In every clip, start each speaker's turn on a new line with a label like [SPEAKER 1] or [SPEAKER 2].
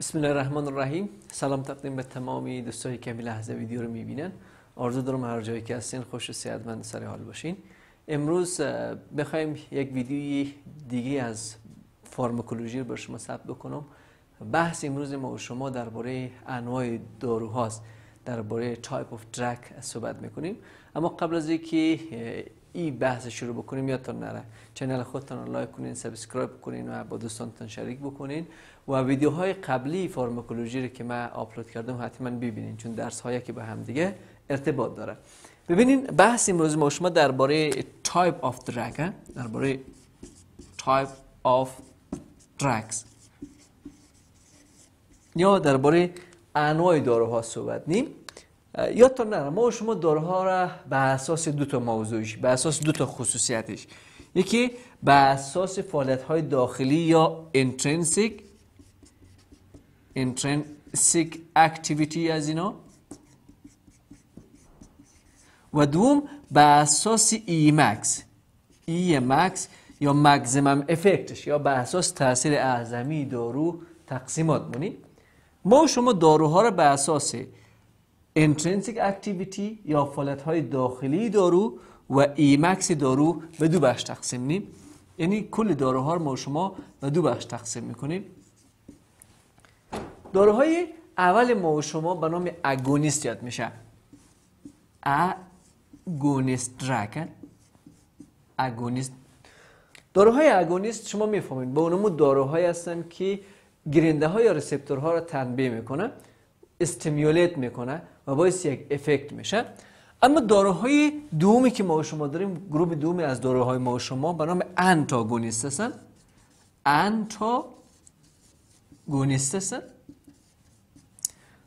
[SPEAKER 1] بسم الله الرحمن الرحیم سلام تقدیم به تمامی دوستایی که لحظه ویدیو رو میبینن آرزو دارم هر جایی که هستین خوش و مند سر حال باشین امروز بخوایم یک ویدیوی دیگه از فارمکولوژی رو به شما ثبت بکنم بحث امروز ما و شما درباره انواع داروهاست درباره تایپ اف درک صحبت میکنیم اما قبل از اینکه این بحث شروع بکنیم یادتون نره چنل خودتون رو لایک کنین سابسکرایب کنین و با دوستانتان شریک بکنین و ویدیوهای قبلی فارماکولوژی رو که من آپلود کردم حتما ببینین چون درس هایی که به هم دیگه ارتباط داره ببینین بحث امروز ما شما درباره تایپ آف درگ درباره تایپ آف درگز یا درباره انواع داروها صحبت نیم یادتان نه ما شما دارها را به اساس دو تا موضوعش به اساس دو تا خصوصیتش یکی به اساس فعالیت های داخلی یا intrinsic intrinsic اکتیویتی از اینا و دوم به اساس ای مکس ای مکس یا مکزمم افکتش یا به اساس تاثیر اعظمی دارو تقسیمات مونی ما شما داروها را به اساس انترنسیک اکتیویتی یا فعالیت های داخلی دارو و ایمکس دارو به دو بخش تقسیم نیم یعنی کل داروها رو ما شما به دو بخش تقسیم میکنیم داروهای اول ما و شما به نام اگونیست یاد میشه اگونیست درکن اگونیست داروهای اگونیست شما میفهمید به اونمو داروهای هستن که گرنده ها یا ها رو تنبیه میکنه استیمیولیت میکنه و باعث یک افکت میشه اما داروهای دومی که ما و شما داریم گروه دومی از داروهای ما و شما به نام انتاگونیست هستن انتاگونیست هستن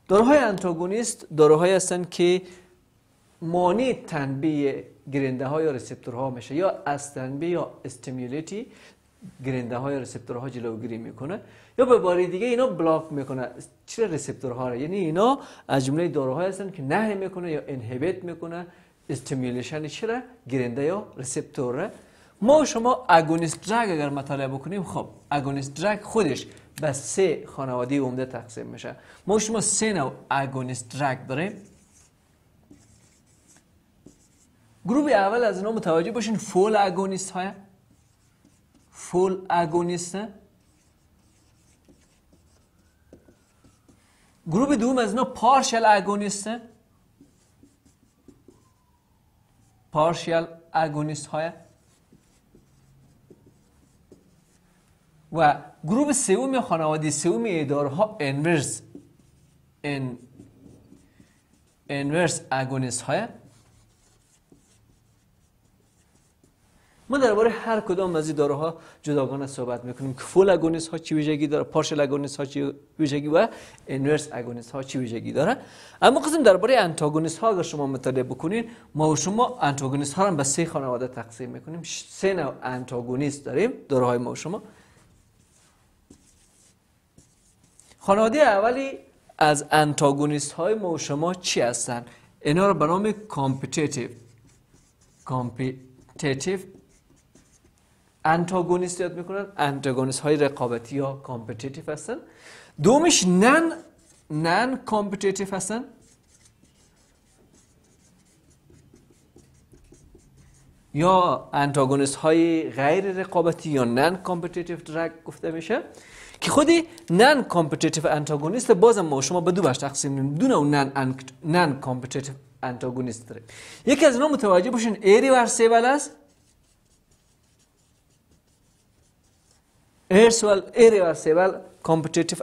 [SPEAKER 1] داروهای انتاگونیست داروهای هستند که مانع تنبیه گرنده های یا ریسپتورها میشه یا از تنبیه یا استیمولیتی گرنده های یا ریسپتورها جلوگیری میکنه یا به باری دیگه اینا بلاف میکنه چه رسیپتور ها یعنی اینا از جمله داروهایی هستن که نه میکنه یا انهیبیت میکنه استیمولیشن چرا گرنده یا ریسپتور ما شما اگونیست درگ اگر مطالعه بکنیم خب اگونیست درگ خودش به سه خانواده عمده تقسیم میشه ما شما سه نوع اگونیست درگ داریم گروه اول از اینا متوجه باشین فول اگونیست های فول اگونیست ها. گروه دوم از اینا پارشل هست، پارشل اگونیست های و گروه سوم خانواده سوم اداره ها انورس ان انورس اگونیست های ما درباره هر کدام از این داروها جداگانه صحبت میکنیم که فول اگونیس ها چی ویژگی داره پارشل اگونیس ها چی ویژگی و انورس اگونیس ها چی ویژگی داره اما قسم درباره انتاگونیس ها اگر شما مطالعه بکنین ما و شما انتاگونیس ها رو به سه خانواده تقسیم میکنیم سه نوع انتاگونیس داریم داروهای ما و شما خانواده اولی از انتاگونیس های ما و شما چی هستن اینا رو به نام کامپیتیتیو کامپیتیتیو انتاگونیست یاد میکنن انتاگونیست های رقابتی یا کامپیتیتیف هستن دومش نن نن کامپیتیتیف هستن یا انتاگونیست های غیر رقابتی یا نن کامپتیتیو درگ گفته میشه که خودی نن کامپتیتیو انتاگونیست بازم ما شما به دو بخش تقسیم می‌کنیم دو نوع نن نن کامپتیتیو انتاگونیست داره یکی از اینا متوجه باشین ایری ورسیبل است ارسوال ایریورسیبل کامپتیتیف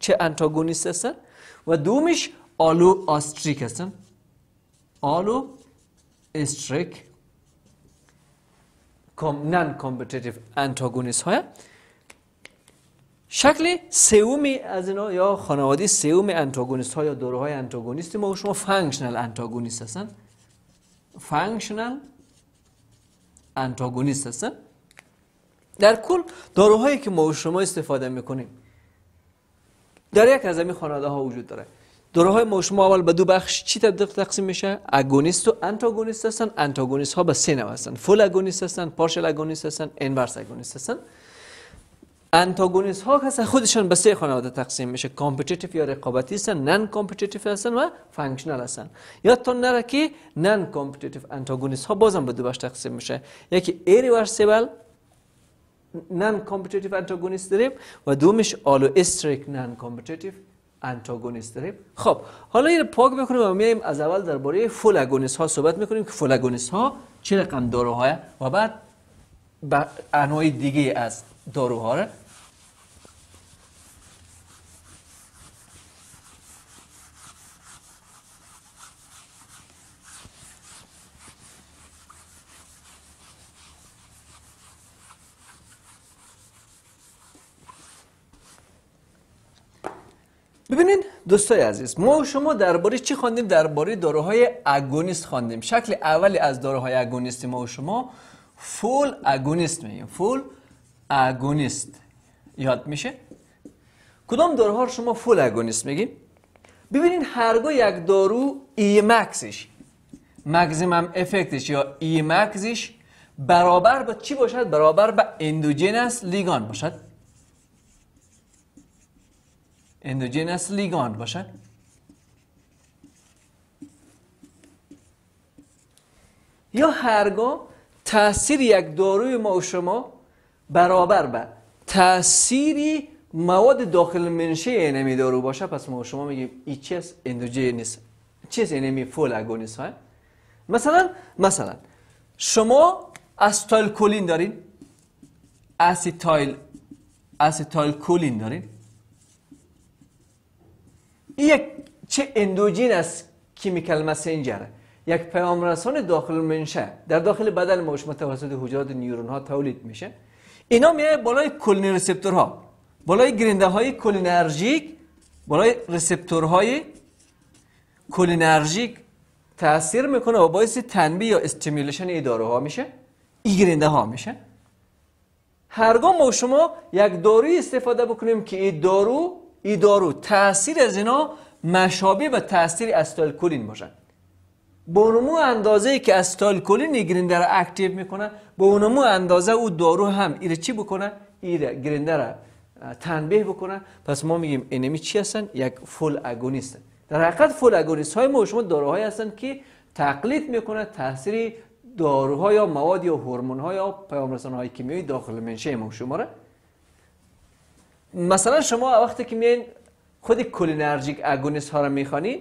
[SPEAKER 1] چه انتاگونیست هستن و دومیش آلو آستریک هستن آلو استریک نن کامپتیتیف انتاگونیست های شکل سومی از اینا یا خانوادی سوم انتاگونیست ها یا دوره های انتاگونیست ما شما فانکشنال انتاگونیست هستن فانکشنال انتاگونیست هستن در کل داروهایی که ما و شما استفاده میکنیم در یک از همین ها وجود داره داروهای ما و شما اول به دو بخش چی تبدیل تقسیم میشه اگونیست و آنتاگونیست هستن انتاگونیست ها به سه نوع هستن فول اگونیست هستن پارشل اگونیست هستن انورس اگونیست هستن انتاگونیست ها هستن خودشان به سه خانواده تقسیم میشه کامپتیتیو یا رقابتی هستن نان کامپتیتیو هستن و فانکشنال هستن یادتون نره که نن کامپتیتیو انتاگونیست ها بازم به دو بخش تقسیم میشه یکی ایریورسیبل نان کامپیتیتیو انتاگونیست داریم و دومش آلو استریک نان کامپیتیتیو انتاگونیست داریم خب حالا یه پاک بکنیم و میایم از اول درباره فول اگونیس ها صحبت میکنیم که فول ها چه رقم داروهای و بعد انواع دیگه از داروها رو ببینید دوستای عزیز ما و شما درباره چی خواندیم درباره داروهای اگونیست خواندیم شکل اولی از داروهای اگونیست ما و شما فول اگونیست میگیم فول اگونیست یاد میشه کدام داروها رو شما فول اگونیست میگیم ببینید هرگاه یک دارو ای مکسش مکزیمم افکتش یا ای مکسش برابر با چی باشد برابر با اندوجنس لیگان باشد endogenous لیگاند باشه یا هرگاه تاثیر یک داروی ما و شما برابر به تاثیری مواد داخل منشه اینمی دارو باشه پس ما و شما میگیم این چیز اندوجنس چیست اینمی فول اگونیس های مثلا مثلا شما استالکولین کولین دارین استایل کولین دارین یک چه اندوجین است کیمیکال مسنجر یک پیام رسان داخل منشه در داخل بدل ما توسط حجرات نیورون ها تولید میشه اینا میای بالای کلین ها بالای گرنده های کلینرژیک بالای های کلینرژیک تاثیر میکنه و باعث تنبیه یا استیمولیشن اداره ها میشه ای گرنده ها میشه هرگاه ما شما یک داروی استفاده بکنیم که این دارو ای دارو تاثیر از اینا مشابه به تاثیر استالکولین باشن به اونمو اندازه ای که استالکولین گریندر را اکتیو میکنه به اونمو اندازه او دارو هم ایره چی بکنه ایره گریندر را تنبیه بکنه پس ما میگیم انمی چی هستن یک فول اگونیست در حقیقت فول اگونیست های ما شما داروهایی هستن که تقلید میکنه تاثیر داروها یا مواد یا هورمون ها یا پیامرسان های کیمیایی داخل منشه ما شما مثلا شما وقتی که میان خود کلینرژیک اگونیست ها رو میخوانی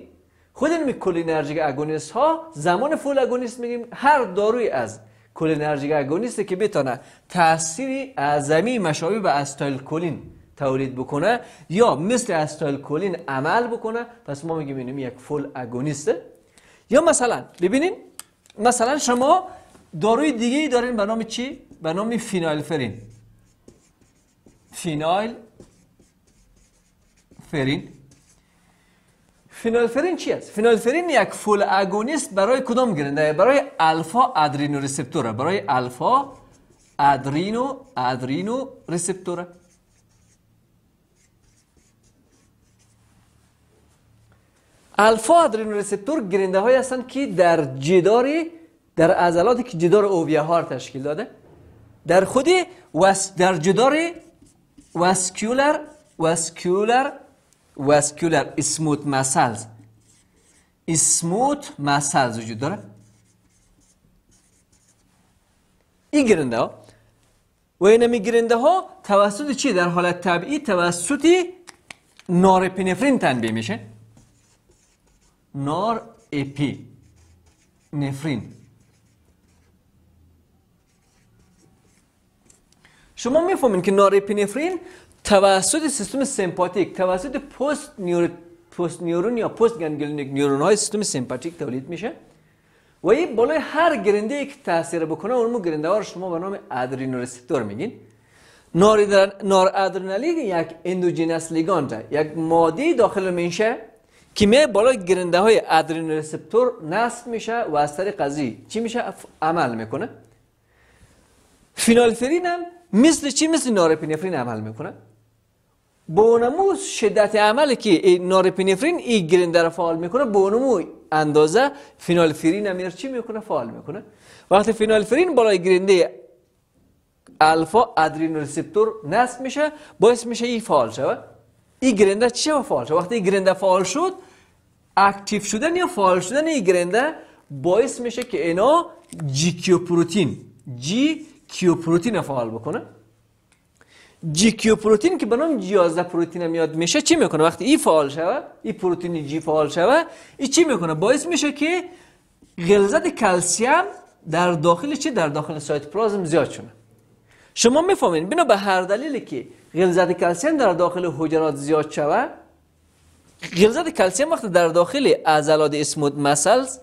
[SPEAKER 1] خود این کلینرژیک اگونیست ها زمان فول اگونیست میگیم هر داروی از کلینرژیک اگونیست که بتونه تأثیری اعظمی مشابه به استایل کلین تولید بکنه یا مثل استایل کلین عمل بکنه پس ما میگیم اینم یک فول اگونیسته یا مثلا ببینین مثلا شما داروی دیگه ای دارین به نام چی به نام فینایل فرین فینایل فرین فینالفرین چی است؟ فینالفرین یک فول اگونیست برای کدام گرنده؟ برای الفا ادرینو ریسپتوره برای الفا ادرینو ادرینو ریسپتوره الفا ادرینو ریسپتور گرنده های هستند که در جداری در عضلاتی که جدار اوویه تشکیل داده در خودی در جدار وسکولر وسکولر vascular اسموت muscles اسموت muscles وجود داره این گرنده ها و این همی گرنده ها توسط چی در حالت طبیعی توسط نارپینفرین تنبیه میشه نار اپی نفرین شما میفهمین که نار اپینفرین توسط سیستم سمپاتیک توسط پست نیورو پست نیورون یا پست گنگلیونیک نیورون های سیستم سمپاتیک تولید میشه و این بالای هر گرنده یک که تاثیر بکنه اون گرنده ها رو شما به نام ادرینوریسپتور میگین نار ادرنالین یک اندوجینس لیگاند یک ماده داخل میشه که می بالای گرنده های ادرینوریسپتور نصب میشه و از طریق قضی چی میشه عمل میکنه فینالفرین هم مثل چی مثل نارپینفرین عمل میکنه بونموز شدت عملی که نارپینفرین این گرنده رو فعال میکنه بونمو اندازه فینالفرین هم چی میکنه فعال میکنه وقتی فینالفرین بالای گرنده الفا ادرینو ریسپتور نصب میشه باعث میشه این فعال شود ای گرنده چی فعال شد وقتی گرنده فعال شد اکتیو شدن یا فعال شدن این گرنده باعث میشه که اینا جی کیو پروتین جی کیو پروتین فعال بکنه جی کیو پروتین که به نام جی 11 پروتین هم یاد میشه چی میکنه وقتی ای فعال شوه این پروتین جی فعال شوه ای چی میکنه باعث میشه که غلظت کلسیم در داخل چی در داخل سایت پلازم زیاد شونه شما میفهمین بنا به هر دلیلی که غلظت کلسیم در داخل حجرات زیاد شوه غلظت کلسیم وقتی در داخل عضلات اسموت مسلز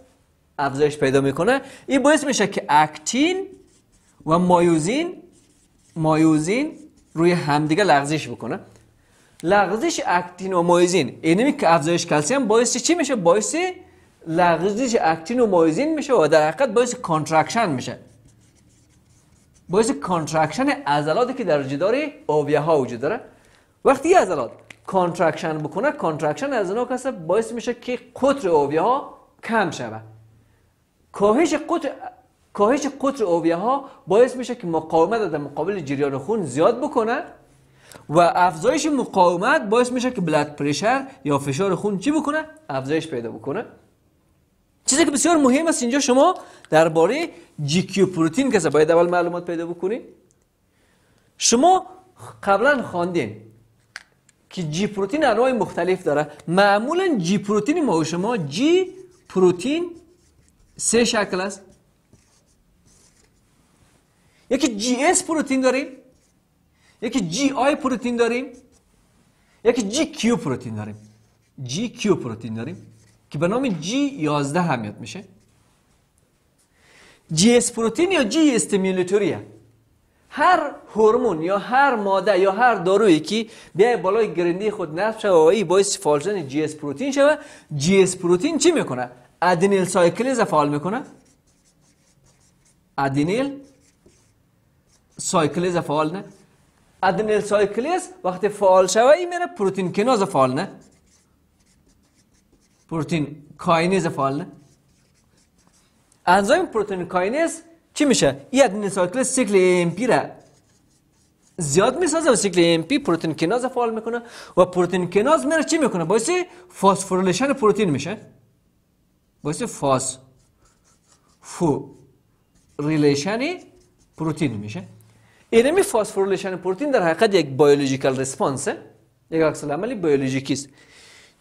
[SPEAKER 1] افزایش پیدا میکنه این باعث میشه که اکتین و مایوزین مایوزین روی همدیگه لغزش بکنه لغزش اکتین و مایزین اینمی که افزایش کلسیم باعث چی میشه باعث لغزش اکتین و مایزین میشه و در حقیقت باعث کانترکشن میشه باعث کانترکشن عضلاتی که در جدار آویه ها وجود داره وقتی عضلات کانترکشن بکنه کانترکشن از اونها کسه باعث میشه که قطر آویه ها کم شود کاهش قطر کاهش قطر اویه ها باعث میشه که مقاومت در مقابل جریان خون زیاد بکنه و افزایش مقاومت باعث میشه که بلد پرشر یا فشار خون چی بکنه افزایش پیدا بکنه چیزی که بسیار مهم است اینجا شما درباره جی کیو پروتین که باید اول معلومات پیدا بکنی شما قبلا خواندین که جی پروتین انواع مختلف داره معمولا جی پروتین ما و شما جی پروتین سه شکل است یکی جی اس پروتین داریم یکی جی آی پروتین داریم یکی جی کیو پروتین داریم جی کیو پروتین داریم که به نام جی 11 هم یاد میشه جی اس پروتین یا جی استمیلیتوریه. هر هورمون یا هر ماده یا هر دارویی که بیای بالای گرندی خود نصب شوه و ای باعث فعال شدن جی اس پروتین شوه جی اس پروتین چی میکنه ادنیل سایکلیز فعال میکنه ادنیل سایکلیز فعال نه ادنیل سایکلیز وقتی فعال شوه این میره پروتین کناز فعال نه پروتین کاینیز فعال نه انزایم پروتین کاینیز چی میشه؟ این ادنیل سایکلیز سیکل امپی را زیاد میسازه و سیکل امپی پروتین کناز فعال میکنه و پروتین کناز میره چی میکنه؟ باعث فاسفورلیشن پروتین میشه باعث فاس فو ریلیشنی پروتین میشه ایرمی فاسفوریلیشن پروتین در حقیقت یک بیولوژیکال هست یک عکس عملی بیولوژیکی است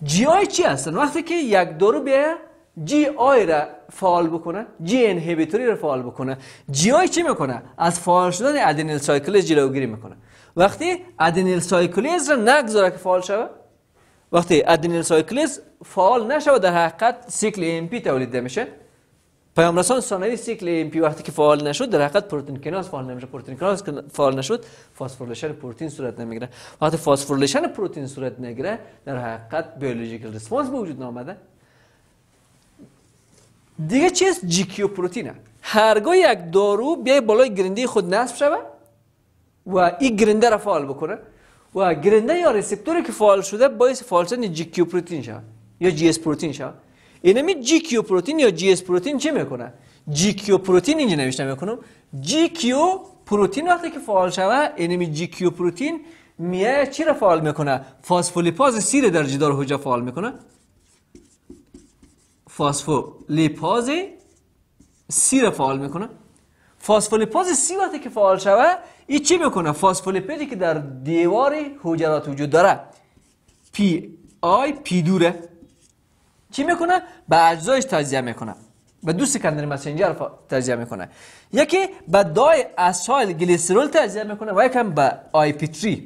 [SPEAKER 1] جی آی چی هستن وقتی که یک دارو بیا جی آی را فعال بکنه جی انهیبیتوری را فعال بکنه جی آی چی میکنه از فعال شدن ادینیل سایکلیز جلوگیری میکنه وقتی ادینیل سایکلیز را نگذاره که فعال شوه وقتی ادینیل سایکلیز فعال نشوه در حقیقت سیکل ام پی تولید میشه پیامرسان ثانوی سیکل پی وقتی که فعال نشود در حقیقت پروتئین کناز فعال نمیشه پروتئین که فعال نشود فسفوریلیشن پروتین صورت نمیگیره وقتی فسفوریلیشن پروتین صورت نگیره در حقیقت بیولوژیکال ریسپانس به وجود نامده دیگه چیز جی کیو پروتئین هرگاه یک دارو بیای بالای گرنده خود نصب شوه و این گرنده را فعال بکنه و گرنده یا ریسپتوری که فعال شده باعث فعال شدن جی کیو پروتئین یا جی اس پروتئین این جی کیو پروتین یا جی اس پروتین چه میکنه جی کیو پروتین اینجا نوشته میکنم جی کیو پروتین وقتی که فعال شوه اینمی یعنی جی کیو پروتین میه چی را فعال میکنه فاسفولیپاز سیر در جدار حجا فعال میکنه فاسفولیپاز سی رو فعال میکنه فاسفولیپاز سی وقتی که فعال شوه ای چی میکنه فاسفولیپیدی که در دیوار حجرات وجود داره پی آی پی دوره چی میکنه به اجزایش تجزیه میکنه به دو سکندری مسنجر تجزیه میکنه یکی به دای اسایل گلیسرول تجزیه میکنه و یکم به آی پی 3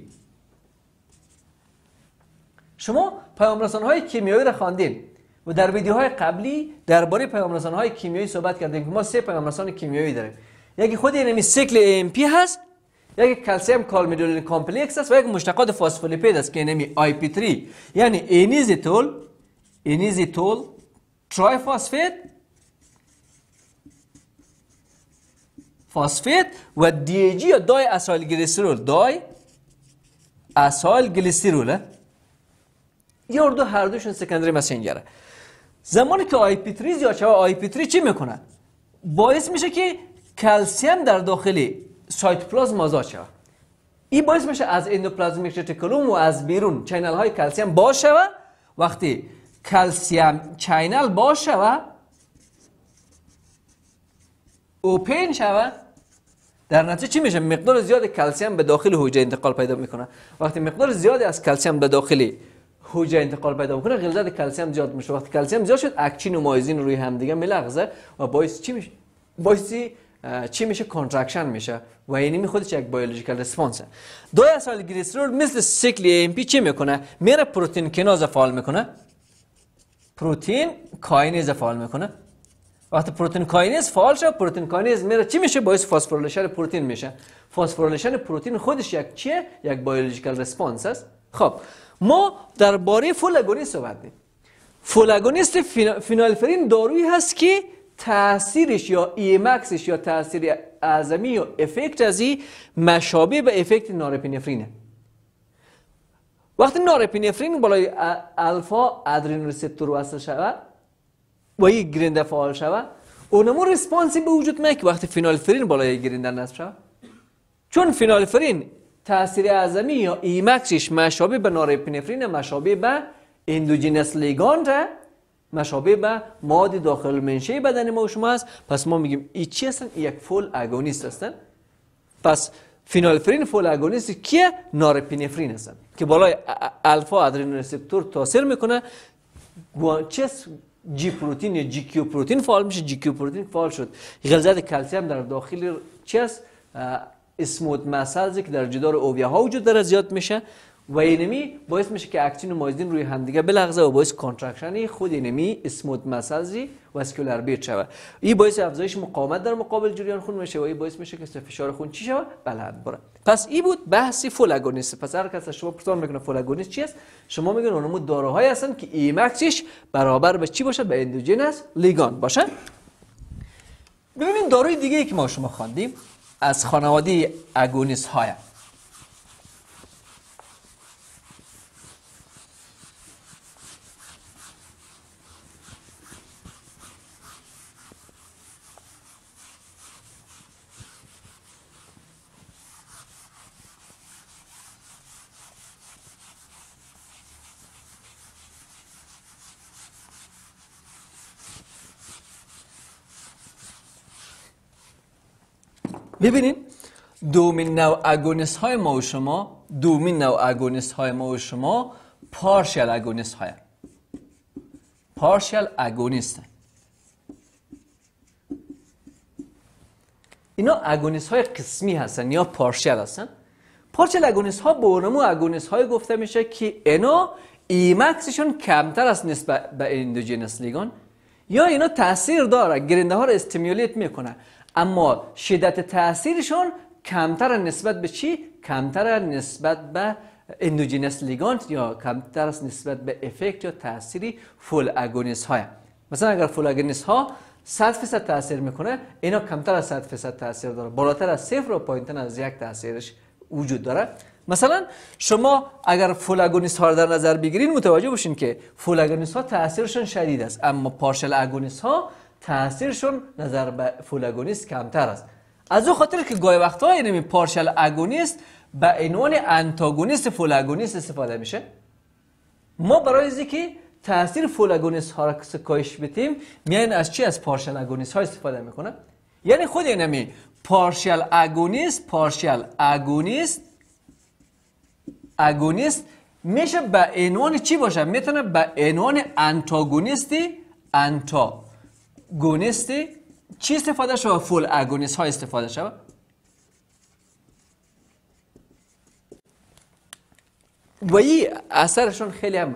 [SPEAKER 1] شما پیام های کیمیایی را خواندین و در ویدیوهای قبلی درباره پیام های کیمیایی صحبت کردیم که ما سه پیام رسان کیمیایی داریم یکی خود اینمی سیکل ام پی هست یکی کلسیم کالمیدولین کامپلیکس است و یک مشتقات فاسفولیپید است که نمی یعنی آی پی 3 یعنی اینیزیتول inositol فاسفیت فاسفیت و دیجی یا دای اسایل گلیسیرول، دای اسایل گلیسیرول یه اردو هر دوشون سکندری مسینگره زمانی که آیپیتریز یا چه آیپیتری چی میکنه باعث میشه که کلسیم در داخل پلازم آزاد شود این باعث میشه از اندوپلازمیک کلوم و از بیرون چینل های کلسیم باز شود وقتی کلسیم چینل باز شوه اوپن شوه در نتیجه چی میشه مقدار زیاد کلسیم به داخل حجره انتقال پیدا میکنه وقتی مقدار زیادی از کلسیم به داخل حجره انتقال پیدا میکنه غلظت کلسیم زیاد میشه وقتی کلسیم زیاد شد اکچین و مایزین روی همدیگه میلغزه و باعث چی میشه باعث چی میشه کانترکشن میشه و یعنی می خودش یک بیولوژیکال ریسپانس دو سال گلیسرول مثل سیکل ام پی چی میکنه میره پروتئین کناز فعال میکنه پروتین کاینیز فعال میکنه وقتی پروتین کاینیز فعال شد پروتین کاینیز میره چی میشه باعث فسفوریلیشن پروتین میشه فسفوریلیشن پروتین خودش یک چیه یک بیولوژیکال ریسپانس است خب ما درباره فولاگونیست صحبت می فولاگونیست فینالفرین دارویی هست که تاثیرش یا ایمکسش یا تاثیر اعظمی یا افکت از مشابه به افکت نارپینفرینه وقتی نارپینفرین بالای الفا ادرین ریسپتور وصل شود و یک گرنده فعال شود اونمو ریسپانسی به وجود میاد که وقتی فینالفرین بالای گرنده نصب شود چون فینالفرین تاثیر اعظمی یا ایمکسش مشابه به نارپینفرین مشابه به اندوجینس لیگاند مشابه به ماد داخل منشه بدن ما و شما است پس ما میگیم ای چی هستن یک فول اگونیست هستن پس فینالفرین فولاگونیست کیه نارپینفرین هستن که بالای الفا ادرین ریسپتور تاثیر میکنه گوانچس جی پروتین یا جی کیو پروتین فعال میشه جی کیو پروتین فعال شد غلظت کلسیم در داخل است؟ اسموت مسلزی که در جدار اوبیه ها وجود داره زیاد میشه و اینمی باعث میشه که اکتین و مایزین روی همدیگه بلغزه و باعث کانترکشن خود اینمی اسموت مسلزی واسکولار بیت شوه این باعث افزایش مقاومت در مقابل جریان خون میشه و این باعث میشه که فشار خون چی شوه بلند بره پس این بود بحثی فولاگونیست پس هر کس شما پرسان میکنه فولاگونیست چی است شما میگن اونم داروهایی هستن که ایمکسش برابر به چی باشه به است لیگان باشه ببینید داروی دیگه ای که ما شما خواندیم از خانواده اگونیست های ببینید دومین نوع اگونیست های ما و شما دومین نوع اگونیست های ما و شما پارشیل اگونس های پارشیل اگونیست اینا اگونیست های قسمی هستن یا پارشیل هستن پارشیل اگونیست ها به اونمو اگونیست های گفته میشه که اینا ایمکسشون کمتر است نسبت به اندوجینس لیگان یا اینا تاثیر داره گرنده ها رو استیمولیت میکنه اما شدت تاثیرشون کمتر نسبت به چی؟ کمتر نسبت به اندوجینس لیگانت یا کمتر نسبت به افکت یا تاثیری فول اگونیس های مثلا اگر فول اگونیس ها 100 فیصد تاثیر میکنه اینا کمتر از 100 فیصد تاثیر داره بالاتر از صفر و پایینتر از یک تاثیرش وجود داره مثلا شما اگر فول اگونیس ها رو در نظر بگیرید متوجه بشین که فول اگونیس ها تاثیرشون شدید است اما پارشل اگونیست ها تاثیرشون نظر به فول کمتر است از او خاطر که گاهی وقتا اینمی پارشل اگونیست به عنوان انتاگونیست فول استفاده میشه ما برای اینکه تاثیر فول اگونیست ها را کاهش بدیم میان از چی از پارشل اگونیست ها استفاده میکنه یعنی خود اینمی پارشل اگونیست پارشل اگونیست اگونیست میشه به عنوان چی باشه میتونه به عنوان انتاگونیستی انتا گونسته چی استفاده شود فول اگونس ها استفاده شود و این اثرشون خیلی هم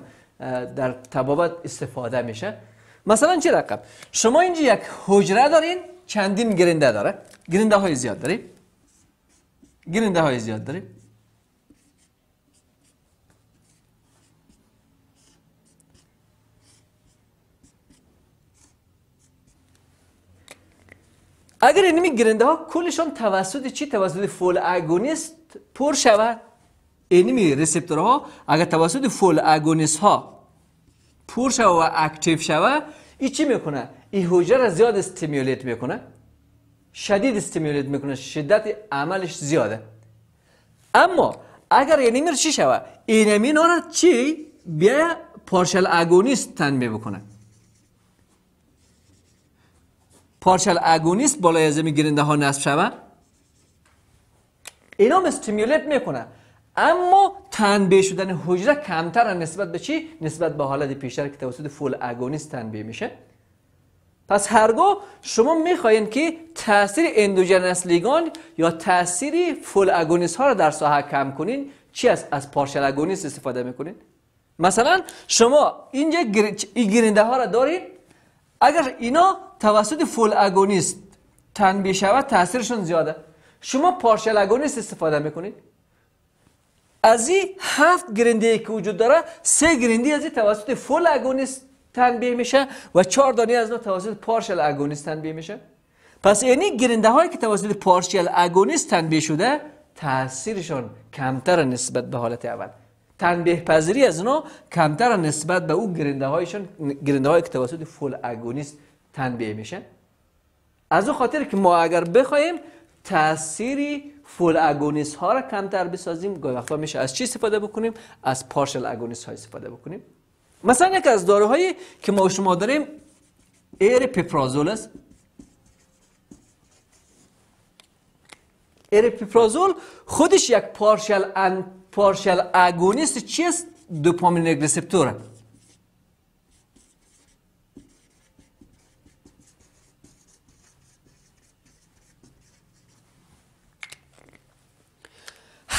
[SPEAKER 1] در تبابت استفاده میشه مثلا چه رقم شما اینجا یک حجره دارین چندین گرنده داره گرنده های زیاد داریم گرنده های زیاد داریم اگر اینمی گرنده ها کلشان توسط چی توسط فول اگونیست پر شود اینمی ها اگر توسط فول اگونیست ها پر شود و اکتیو شود این چی میکنه این حجره را زیاد استیمولیت میکنه شدید استیمولیت میکنه شدت عملش زیاده اما اگر اینمی یعنی چی شود اینمی را چی بیا پارشل اگونیست تنبیه بکنه پارشل اگونیست بالای می گیرنده ها نصب شوه اینا استیمولیت میکنه اما تنبیه شدن حجره کمتر نسبت به چی؟ نسبت به حالت پیشتر که توسط فول اگونیست تنبیه میشه پس هرگاه شما میخواین که تاثیر اندوجنس لیگان یا تاثیر فول اگونیست ها رو در ساحه کم کنین چی از از پارشل اگونیست استفاده میکنین مثلا شما اینجا گرنده ها رو دارین اگر اینا توسط فول اگونیست تنبیه شود تاثیرشون زیاده شما پارشل اگونیست استفاده میکنید از این هفت گرنده که وجود داره سه گرنده از این توسط فول اگونیست تنبیه میشه و چهار دانی از اون توسط پارشل اگونیست تنبیه میشه پس یعنی گرنده هایی که توسط پارشل اگونیست تنبیه شده تاثیرشون کمتر نسبت به حالت اول تنبیه پذیری از اونا کمتر نسبت به اون گرنده هایشون گرنده هایی که توسط فول اگونیست تنبیه میشه از اون خاطر که ما اگر بخوایم تأثیری فول اگونیس ها را کمتر بسازیم گاهی میشه از چی استفاده بکنیم از پارشل اگونیس ها استفاده بکنیم مثلا یک از داروهایی که ما شما داریم ایر پیپرازول است ایر پیپرازول خودش یک پارشل ان پارشل اگونیست چیست دوپامین ریسپتور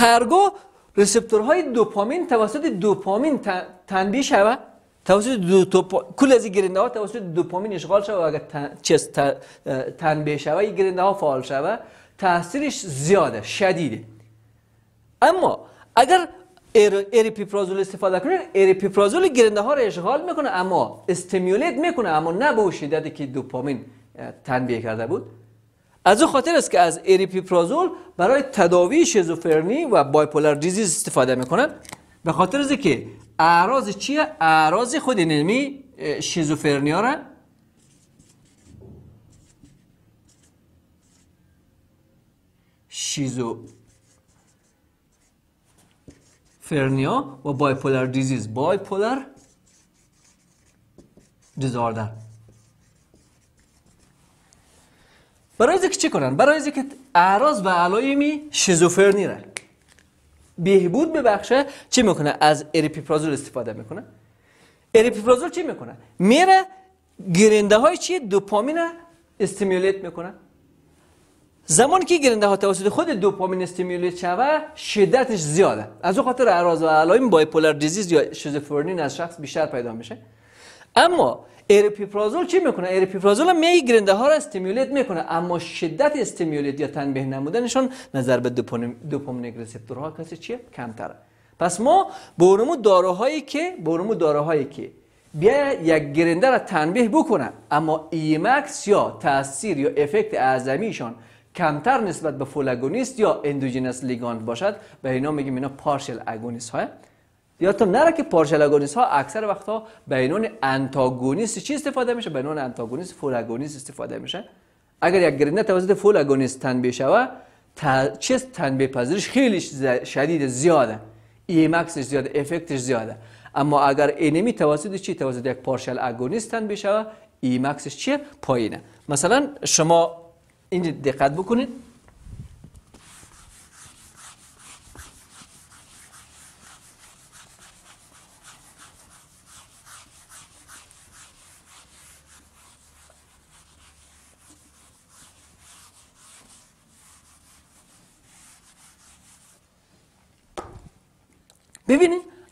[SPEAKER 1] هرگاه های دوپامین توسط دوپامین تنبیه شود توسط دو کل از گرنده ها توسط دوپامین اشغال شود و اگر تن... چیز تنبیه شود این گرنده ها فعال شود تاثیرش زیاده شدیده اما اگر ایر... استفاده کنید ایریپیپرازول گرنده ها را اشغال میکنه اما استیمولیت میکنه اما نه به شدتی که دوپامین تنبیه کرده بود از این خاطر است که از اریپیپرازول برای تداوی شیزوفرنی و بایپولار دیزیز استفاده میکنن به خاطر از که اعراض چیه اعراض خود نمی شیزوفرنیا را شیزو فرنیا و بایپولار دیزیز بایپولار دیزاردر برای از چی کنن برای که اعراض و علایمی شیزوفرنی را بهبود ببخشه چی میکنه از اریپیپرازول استفاده میکنه اریپیپرازول چی میکنه میره گرنده های چی دوپامین استیمولیت میکنه زمانی که گرنده ها توسط خود دوپامین استیمولیت شوه شدتش زیاده از اون خاطر اعراض و علایم بایپولار دیزیز یا شیزوفرنی از شخص بیشتر پیدا میشه اما فرازول چی میکنه هم میگرنده ها رو استیمولیت میکنه اما شدت استیمولیت یا تنبیه نمودنشون نظر به دوپامینرژیک رسپتورها کسی چیه کمتره پس ما برمو داروهایی که برمو داروهایی که بیا یک گرنده را تنبیه بکنن اما ایمکس یا تاثیر یا افکت اعظمیشان کمتر نسبت به فول یا اندوجینس لیگاند باشد به اینا میگیم اینا پارشل اگونیست های یادتون نره که پارشلاگونیست ها اکثر وقتا به عنوان انتاگونیست چی استفاده میشه به عنوان انتاگونیست فولاگونیست استفاده میشه اگر یک گرینه توسط فولاگونیست تنبیه شوه تا... چیست تنبیه پذیرش خیلی شدید زیاده ایمکسش زیاده افکتش زیاده اما اگر انمی توسط چی توسط یک پارشل اگونیست تنبیه شوه ایمکسش چیه پایینه مثلا شما اینجا دقت بکنید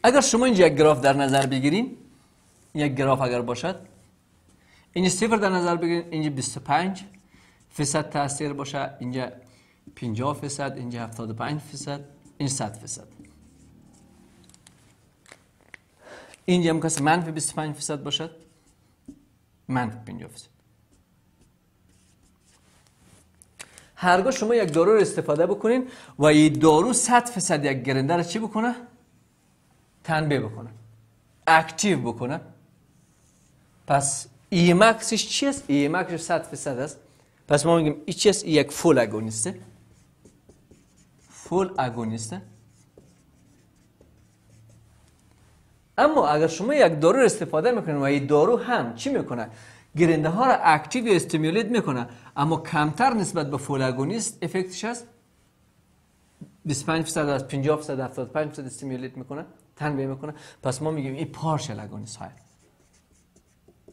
[SPEAKER 1] اگر شما اینجا یک گراف در نظر بگیرین یک گراف اگر باشد اینجا صفر در نظر بگیرین اینجا 25 فیصد تاثیر باشه اینجا 50 فیصد اینجا 75 فیصد این 100 فیصد اینجا هم کسی منفی 25 فیصد باشد منفی 50 فیصد هرگاه شما یک دارو رو استفاده بکنین و این دارو 100 فیصد یک گرنده رو چی بکنه تنبیه بکنم اکتیو بکنم پس e ای مکسش چیست؟ e ای مکسش 100 فیصد است پس ما میگیم ای چیست؟ ای یک فول اگونیسته فول اگونیسته اما اگر شما یک دارو استفاده میکنید و این دارو هم چی میکنه گرنده ها را اکتیو یا استیمولیت میکنه اما کمتر نسبت به فول اگونیست افکتش هست 25 درصد از 50 از 75 درصد استیمولیت میکنه تنبیه میکنه پس ما میگیم این پارشل اگونیس های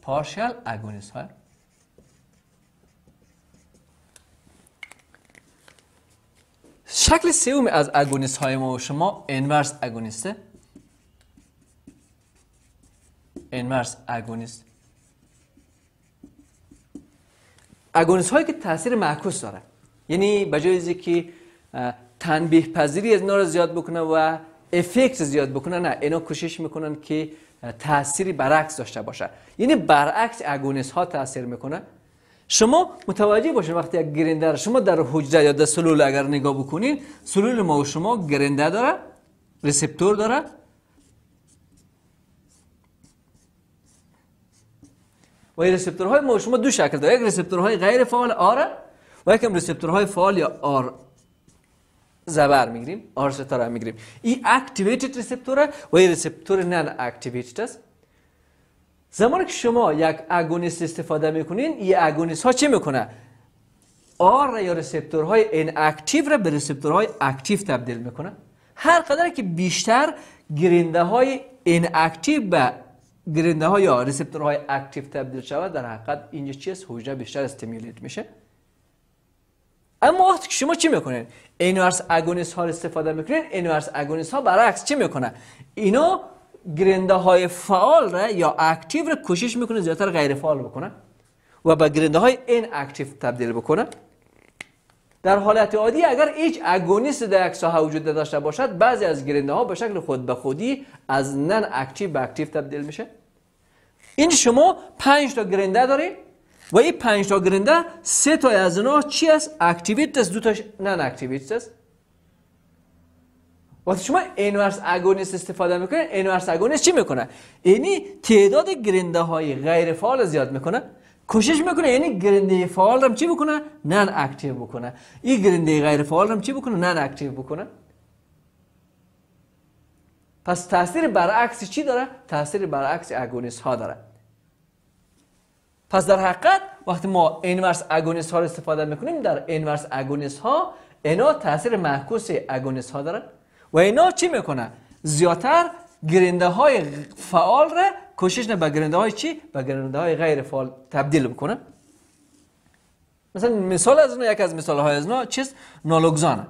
[SPEAKER 1] پارشل اگونیس های شکل سیومی از اگونیس های ما و شما انورس اگونیسته انورس اگونیست اگونیس هایی که تاثیر معکوس داره یعنی به جای که تنبیه پذیری از نار زیاد بکنه و افکت زیاد بکنن نه اینا کوشش میکنن که تأثیری برعکس داشته باشه یعنی برعکس اگونیس ها تاثیر میکنه شما متوجه باشین وقتی یک گرنده شما در حجره یا در سلول اگر نگاه بکنین سلول ما و شما گرنده داره ریسپتور داره و این های ما شما دو شکل داره یک های غیر فعال آره و یکم های فعال یا آر زبر میگیریم آر ستاره میگیریم این اکتیویتد ریسپتوره و این ریسپتور نان اکتیویتد است زمانی که شما یک اگونیست استفاده میکنین این اگونیست ها چی میکنه آر یا ریسپتورهای های اکتیو را به های اکتیو تبدیل میکنه هر قدر که بیشتر گرینده های این اکتیو به گرینده های یا های اکتیو تبدیل شود در حقیقت اینجا چیست حجره بیشتر استیمولیت میشه اما وقتی که شما چی میکنین انورس اگونیس ها استفاده میکنین انورس اگونیس ها برعکس چه میکنه اینا گرنده های فعال را یا اکتیو را کوشش میکنه زیادتر غیر فعال بکنه و به گرنده های این اکتیو تبدیل بکنه در حالت عادی اگر هیچ اگونیست در یک ساحه وجود داشته باشد بعضی از گرنده ها به شکل خود به خودی از نن اکتیو به اکتیو تبدیل میشه این شما پنج تا گرنده دارید و این پنج تا گرنده سه تا از اینا چی است اکتیویت است دو تاش نان اکتیویت است وقتی شما انورس اگونیست استفاده میکنه انورس اگونیست چی میکنه یعنی تعداد گرنده های غیر فعال زیاد میکنه کوشش میکنه یعنی گرنده فعال رو چی بکنه نان اکتیو بکنه این گرنده غیر فعال رو چی بکنه نان اکتیو بکنه پس تاثیر برعکس چی داره تاثیر برعکس اگونیست ها داره پس در حقیقت وقتی ما انورس اگونیس ها رو استفاده میکنیم در انورس اگونیس ها اینا تاثیر محکوس اگونیس ها دارن و اینا چی میکنه زیادتر گرنده های فعال را کوشش نه به گرنده های چی به گرنده های غیر فعال تبدیل میکنه مثلا مثال از اون یک از مثال های از اینا چیز نالوگزان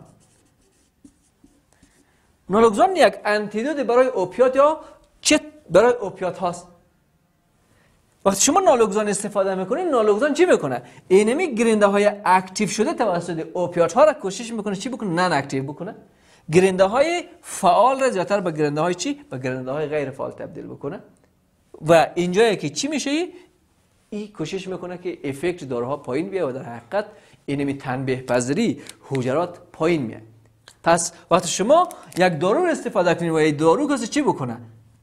[SPEAKER 1] نالوگزان یک انتیدود برای اوپیات یا چی برای اوپیات هاست وقتی شما نالوگزان استفاده میکنید نالوگزان چی میکنه اینمی گرنده های اکتیو شده توسط اوپیات ها را کوشش میکنه چی بکنه نان اکتیو بکنه گرنده های فعال را زیادتر به گرنده های چی به گرنده های غیر فعال تبدیل بکنه و اینجایی که چی میشه این کوشش میکنه که افکت داروها پایین بیاد و در حقیقت اینمی تنبیه پذیری حجرات پایین میاد پس وقتی شما یک دارو استفاده کنید و یک دارو کسی چی بکنه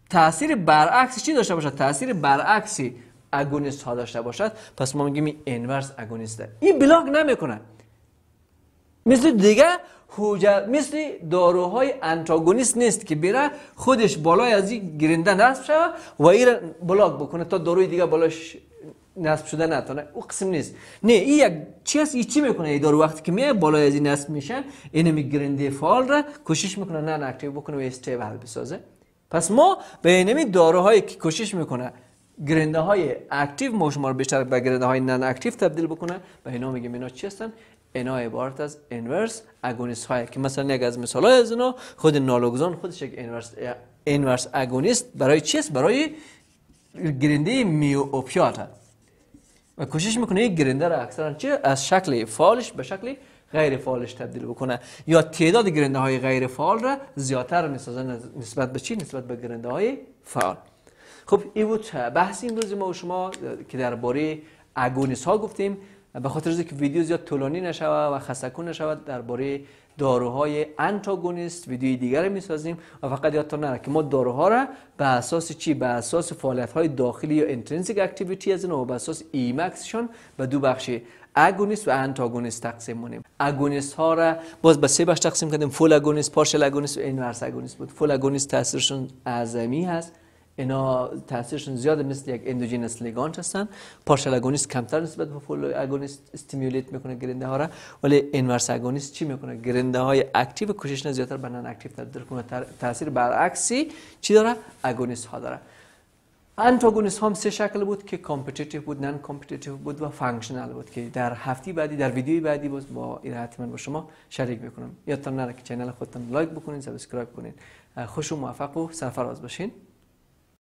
[SPEAKER 1] تاثیر برعکس چی داشته باشه تاثیر برعکسی اگونیست ها داشته باشد پس ما میگیم انورس اگونیسته این بلاک نمیکنه مثل دیگه حوجه مثل داروهای انتاگونیست نیست که بیره خودش بالای از این گرنده نصب شود و این بلاک بکنه تا داروی دیگه بالاش نصب شده نتونه او قسم نیست نه این یک هست چی میکنه این دارو وقتی که میه بالای از این نصب میشه اینمی گرنده فعال را کوشش میکنه نه اکتیو بکنه و استیبل بسازه پس ما به اینمی داروهایی که کوشش میکنه گرنده های اکتیو ما شما رو بیشتر به گرنده های نان اکتیو تبدیل بکنه و اینا میگیم اینا چی هستن اینا عبارت از انورس اگونیست های که مثلا یک از مثال های از اینا خود نالوگزان خودش یک انورس انورس اگونیست برای چی است برای گرنده میو اوپیات و کوشش میکنه یک گرنده را اکثرا چه از شکل فعالش به شکل غیر فالش تبدیل بکنه یا تعداد گرنده های غیر فعال را زیادتر میسازن نسبت به چی نسبت به گرنده های فعال خب این بود بحث روز ما و شما که درباره اگونیس ها گفتیم به خاطر که ویدیو زیاد طولانی نشود و خسکون نشود درباره داروهای انتاگونیست ویدیوی دیگر می سازیم و فقط یادتان نره که ما داروها را به اساس چی به اساس فعالیت های داخلی یا انترنسیک اکتیویتی از و به اساس ایمکسشان به دو بخش اگونیست و انتاگونیست تقسیم مونیم اگونیست ها را باز به سه بخش تقسیم کردیم فول اگونیست پارشل اگونیست و انورس اگونیست بود فول اگونیست تاثیرشون اعظمی هست اینا تاثیرشون زیاد مثل یک اندوجینس لیگانت هستن پارشل اگونیست کمتر نسبت به فول اگونیست استیمولیت میکنه گرنده ها را ولی انورس اگونیست چی میکنه گرنده های اکتیو کوشش زیادتر بنان نان اکتیو تاثیر کنه تاثیر برعکسی چی داره اگونیست ها داره انتاگونیست هم سه شکل بود که کامپیتیتیو بود نان کامپیتیتیو بود و فانکشنال بود که در هفته بعدی در ویدیوی بعدی باز با این حتما با شما شریک میکنم یادتان نره که کانال خودتون لایک بکنین سابسکرایب کنید خوش و موفق و سرفراز باشین